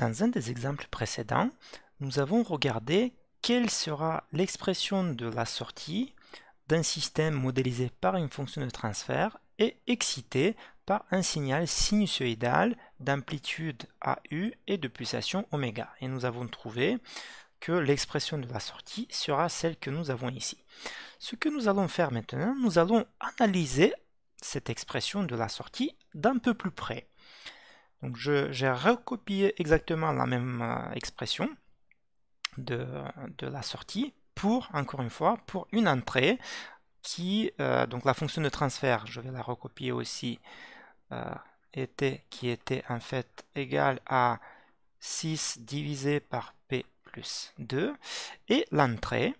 Dans un des exemples précédents, nous avons regardé quelle sera l'expression de la sortie d'un système modélisé par une fonction de transfert et excité par un signal sinusoïdal d'amplitude AU et de pulsation ω. Et nous avons trouvé que l'expression de la sortie sera celle que nous avons ici. Ce que nous allons faire maintenant, nous allons analyser cette expression de la sortie d'un peu plus près. Donc j'ai recopié exactement la même euh, expression de, la sortie pour, encore une fois, pour une entrée qui, euh, donc la fonction de transfert, je vais la recopier aussi, euh, était, qui était en fait égale à 6 divisé par p plus 2, et l'entrée,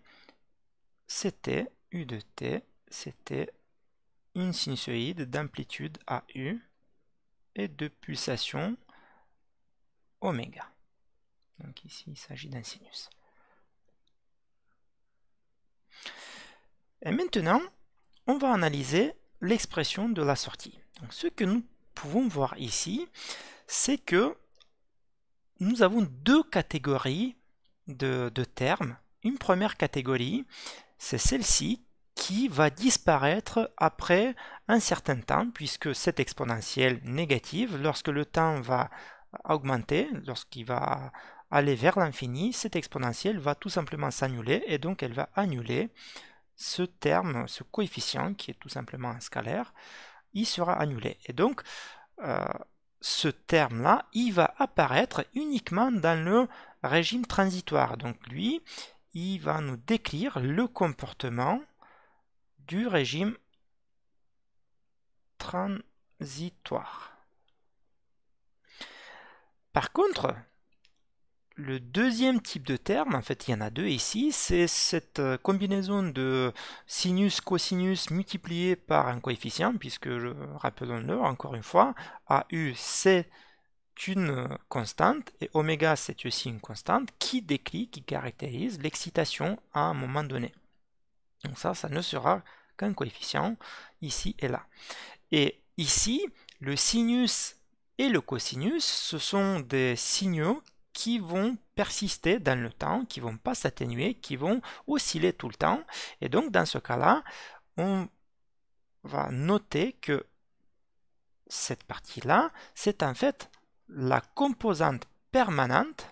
c'était u de t, c'était une sinusoïde d'amplitude à u et de pulsation oméga. Donc ici, il s'agit d'un sinus. Et maintenant, on va analyser l'expression de la sortie. Donc ce que nous pouvons voir ici, c'est que nous avons deux catégories de termes. Une première catégorie, c'est celle-ci qui va disparaître après un certain temps, puisque cette exponentielle négative, lorsque le temps va augmenter, lorsqu'il va aller vers l'infini, cette exponentielle va tout simplement s'annuler, et donc elle va annuler ce terme, ce coefficient, qui est tout simplement un scalaire, il sera annulé. Et donc, euh, ce terme-là, il va apparaître uniquement dans le régime transitoire. Donc lui, il va nous décrire le comportement du régime transitoire. Par contre, le deuxième type de terme, en fait il y en a deux ici, c'est cette euh, combinaison de sinus cosinus multiplié par un coefficient, puisque rappelons-le encore une fois, AU c'est une constante et oméga c'est aussi une constante qui décrit, qui caractérise l'excitation à un moment donné. Donc ça, ça ne sera coefficient, ici et là. Et ici, le sinus et le cosinus, ce sont des signaux qui vont persister dans le temps, qui vont pas s'atténuer, qui vont osciller tout le temps. Et donc, dans ce cas-là, on va noter que cette partie-là, c'est en fait la composante permanente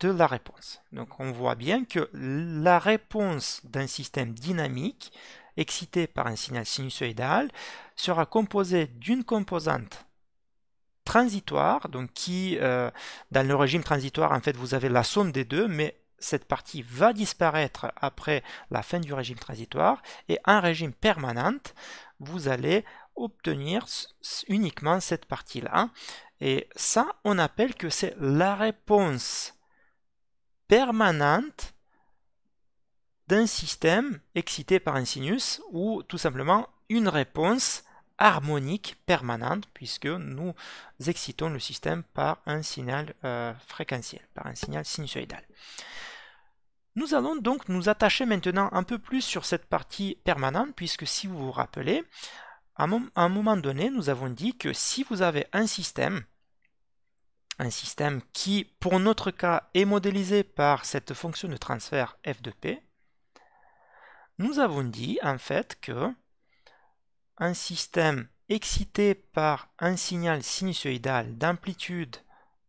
de la réponse. Donc on voit bien que la réponse d'un système dynamique excité par un signal sinusoïdal sera composée d'une composante transitoire, donc qui, euh, dans le régime transitoire, en fait, vous avez la somme des deux, mais cette partie va disparaître après la fin du régime transitoire, et un régime permanent, vous allez obtenir uniquement cette partie-là. Et ça, on appelle que c'est la réponse permanente d'un système excité par un sinus ou tout simplement une réponse harmonique permanente puisque nous excitons le système par un signal euh, fréquentiel, par un signal sinusoïdal. Nous allons donc nous attacher maintenant un peu plus sur cette partie permanente puisque si vous vous rappelez, à un moment donné, nous avons dit que si vous avez un système un système qui, pour notre cas, est modélisé par cette fonction de transfert f de p, nous avons dit en fait que un système excité par un signal sinusoïdal d'amplitude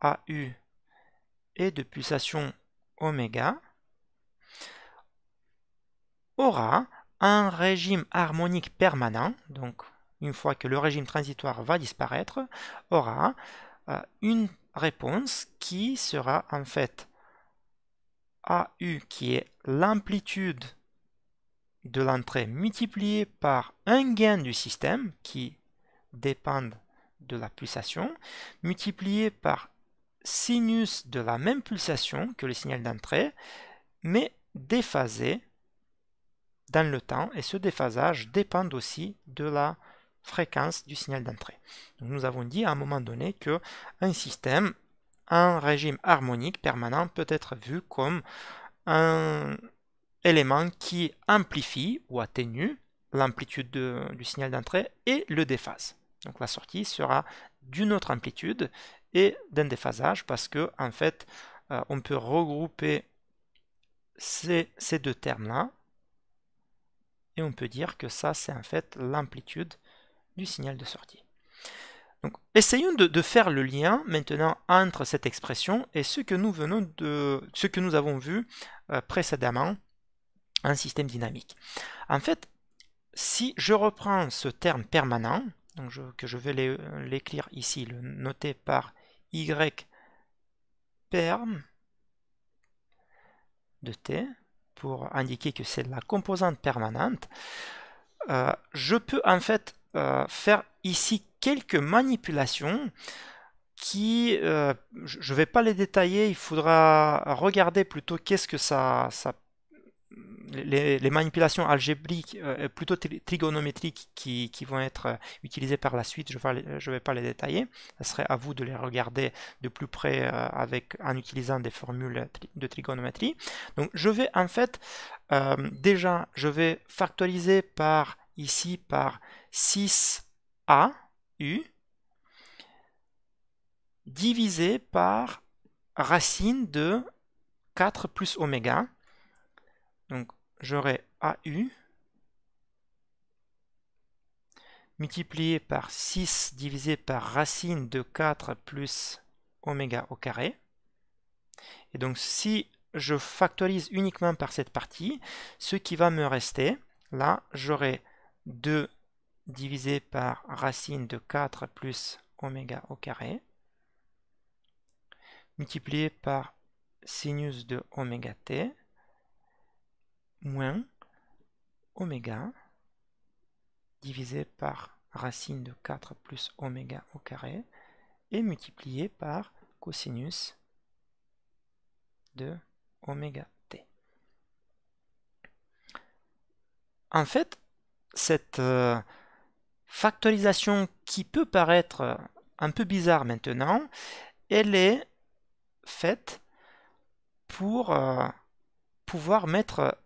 AU et de pulsation ω aura un régime harmonique permanent, donc une fois que le régime transitoire va disparaître, aura euh, une réponse qui sera en fait AU qui est l'amplitude de l'entrée multipliée par un gain du système qui dépend de la pulsation, multipliée par sinus de la même pulsation que le signal d'entrée, mais déphasé dans le temps, et ce déphasage dépend aussi de la fréquence du signal d'entrée. Nous avons dit à un moment donné que un système, un régime harmonique permanent peut être vu comme un élément qui amplifie ou atténue l'amplitude du signal d'entrée et le déphase. Donc la sortie sera d'une autre amplitude et d'un déphasage parce que en fait euh, on peut regrouper ces deux termes là et on peut dire que ça c'est en fait l'amplitude signal de sortie. Donc, essayons de, faire le lien maintenant entre cette expression et ce que nous, venons de, ce que nous avons vu euh, précédemment en système dynamique. En fait, si je reprends ce terme permanent, donc que je vais l'écrire ici, le noter par y perm de t pour indiquer que c'est la composante permanente, euh, je peux en fait euh, faire ici quelques manipulations qui, euh, je ne vais pas les détailler, il faudra regarder plutôt qu'est-ce que ça, ça les, manipulations algébriques, euh, plutôt trigonométriques qui, vont être utilisées par la suite, je ne vais, pas les détailler, ce serait à vous de les regarder de plus près avec, en utilisant des formules de trigonométrie. Donc je vais en fait, déjà, je vais factoriser par ici par 6AU divisé par racine de 4 plus oméga. Donc j'aurai AU multiplié par 6 divisé par racine de 4 plus oméga au carré. Et donc si je factorise uniquement par cette partie, ce qui va me rester, là j'aurai 2 divisé par racine de 4 plus oméga au carré, multiplié par sinus de oméga t, moins oméga divisé par racine de 4 plus oméga au carré, et multiplié par cosinus de oméga t. En fait, cette euh, factorisation qui peut paraître euh, un peu bizarre maintenant, elle est faite pour euh, pouvoir mettre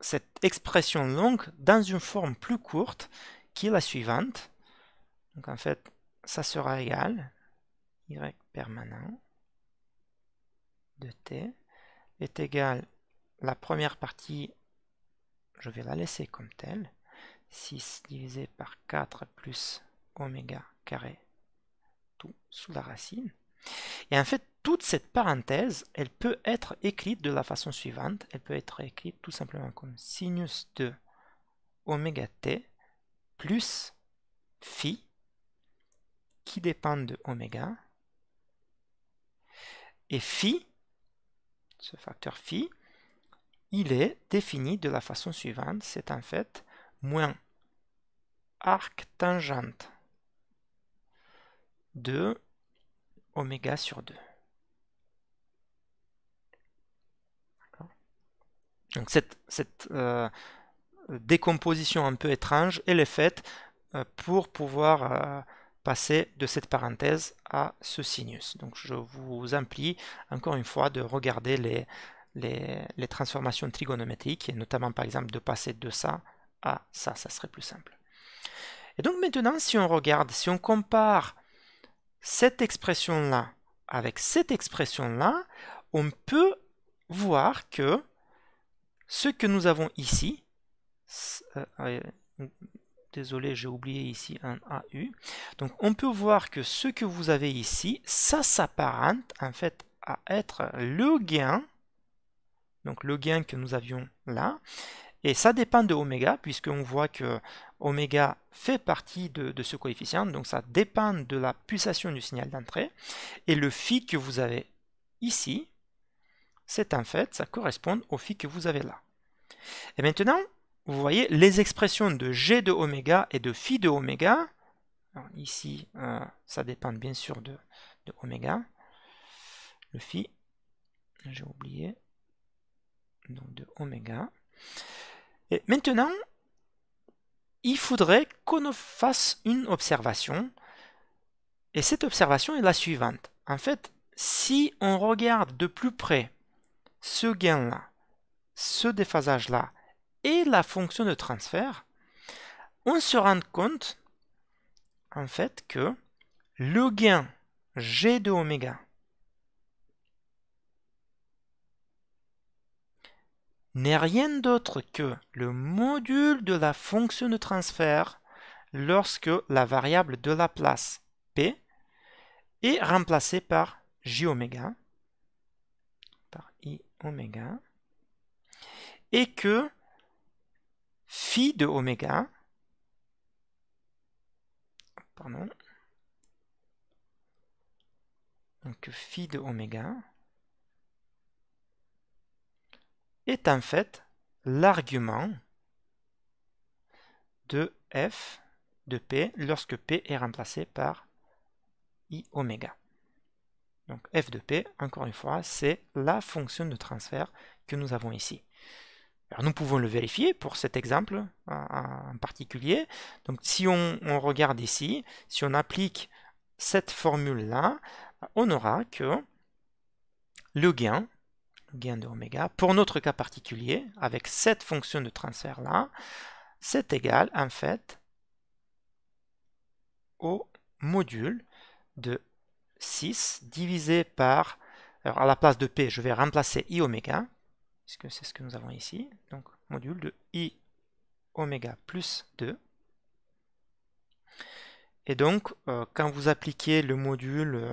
cette expression longue dans une forme plus courte qui est la suivante. Donc en fait, ça sera égal y permanent de t est égal la première partie je vais la laisser comme telle. 6 divisé par 4 plus oméga carré tout sous la racine. Et en fait, toute cette parenthèse, elle peut être écrite de la façon suivante. Elle peut être écrite tout simplement comme sinus de oméga t plus phi qui dépend de oméga et phi, ce facteur phi, il est défini de la façon suivante, c'est en fait moins arc tangente de oméga sur 2. Donc cette, cette euh, décomposition un peu étrange, elle est faite euh, pour pouvoir euh, passer de cette parenthèse à ce sinus. Donc je vous implie encore une fois de regarder les, les, transformations trigonométriques, et notamment par exemple de passer de ça à ça, ça serait plus simple. Et donc maintenant, si on regarde, si on compare cette expression-là avec cette expression-là, on peut voir que ce que nous avons ici, euh, euh, désolé j'ai oublié ici un AU, donc on peut voir que ce que vous avez ici, ça s'apparente en fait à être le gain donc le gain que nous avions là. Et ça dépend de oméga, puisqu'on voit que oméga fait partie de, ce coefficient, donc ça dépend de la pulsation du signal d'entrée. Et le phi que vous avez ici, c'est en fait, ça correspond au phi que vous avez là. Et maintenant, vous voyez, les expressions de g de oméga et de phi de oméga, ici, euh, ça dépend bien sûr de, ω, oméga, le φ, j'ai oublié, donc de oméga. Et maintenant, il faudrait qu'on fasse une observation. Et cette observation est la suivante. En fait, si on regarde de plus près ce gain-là, ce déphasage-là et la fonction de transfert, on se rend compte en fait que le gain g de oméga n'est rien d'autre que le module de la fonction de transfert lorsque la variable de la place P est remplacée par J oméga, par I oméga, et que phi de oméga, pardon, donc phi de oméga, est en fait l'argument de f de p lorsque p est remplacé par i oméga. Donc f de p, encore une fois, c'est la fonction de transfert que nous avons ici. Alors nous pouvons le vérifier pour cet exemple en particulier. Donc si on, on regarde ici, si on applique cette formule-là, on aura que le gain gain de oméga. Pour notre cas particulier, avec cette fonction de transfert là, c'est égal en fait au module de 6 divisé par, alors à la place de P, je vais remplacer I oméga, puisque c'est ce que nous avons ici, donc module de I oméga plus 2. Et donc, euh, quand vous appliquez le module euh,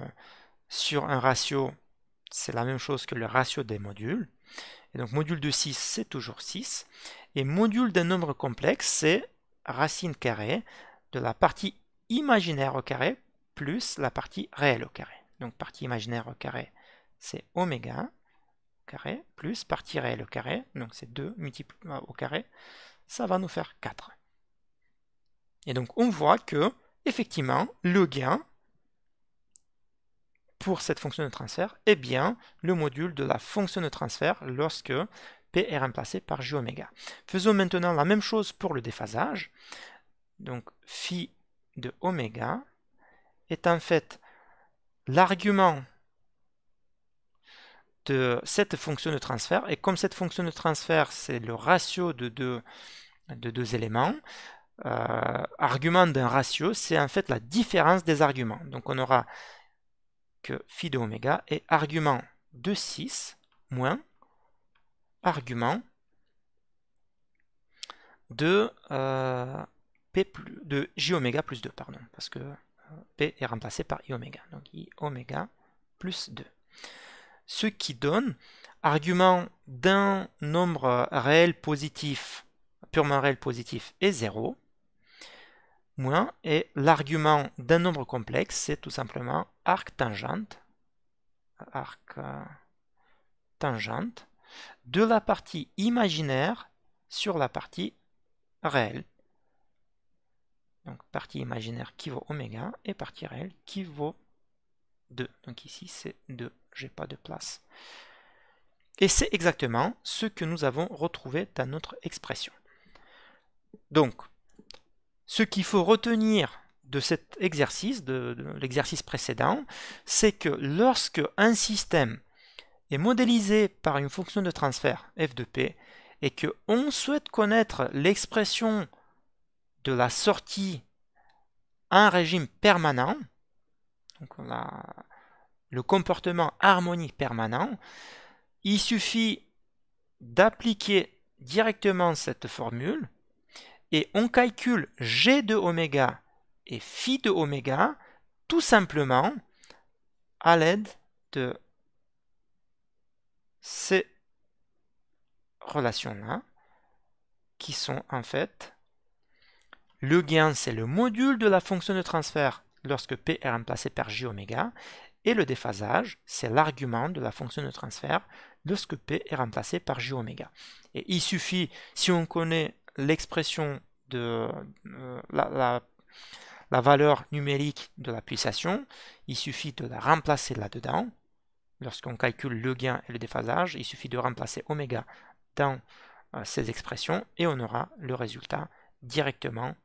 sur un ratio c'est la même chose que le ratio des modules. Et donc module de 6, c'est toujours 6. Et module d'un nombre complexe, c'est racine carrée de la partie imaginaire au carré plus la partie réelle au carré. Donc partie imaginaire au carré, c'est oméga carré plus partie réelle au carré, donc c'est 2 multiplié euh, au carré, ça va nous faire 4. Et donc on voit que, effectivement, le gain pour cette fonction de transfert Eh bien, le module de la fonction de transfert lorsque P est remplacé par jω. Faisons maintenant la même chose pour le déphasage. Donc, phi de oméga est en fait l'argument de cette fonction de transfert. Et comme cette fonction de transfert, c'est le ratio de deux, de deux éléments, euh, argument d'un ratio, c'est en fait la différence des arguments. Donc on aura que phi de oméga est argument de 6 moins argument de, euh, P plus, de j oméga plus 2, pardon, parce que euh, P est remplacé par i oméga, donc i oméga plus 2. Ce qui donne argument d'un nombre réel positif, purement réel positif, est 0, moins, et l'argument d'un nombre complexe, c'est tout simplement arc tangente, arc euh, tangente, de la partie imaginaire sur la partie réelle. Donc partie imaginaire qui vaut oméga et partie réelle qui vaut 2. Donc ici c'est 2, j'ai pas de place. Et c'est exactement ce que nous avons retrouvé dans notre expression. Donc ce qu'il faut retenir de cet exercice, de, l'exercice précédent, c'est que lorsque un système est modélisé par une fonction de transfert f de p et que on souhaite connaître l'expression de la sortie à un régime permanent, donc a le comportement harmonique permanent, il suffit d'appliquer directement cette formule et on calcule g de oméga et phi de oméga tout simplement à l'aide de ces relations-là qui sont en fait le gain c'est le module de la fonction de transfert lorsque P est remplacé par J oméga et le déphasage c'est l'argument de la fonction de transfert lorsque P est remplacé par J oméga. Et il suffit, si on connaît l'expression de euh, la, la, valeur numérique de la pulsation, il suffit de la remplacer là-dedans. Lorsqu'on calcule le gain et le déphasage, il suffit de remplacer oméga dans euh, ces expressions et on aura le résultat directement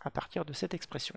à partir de cette expression.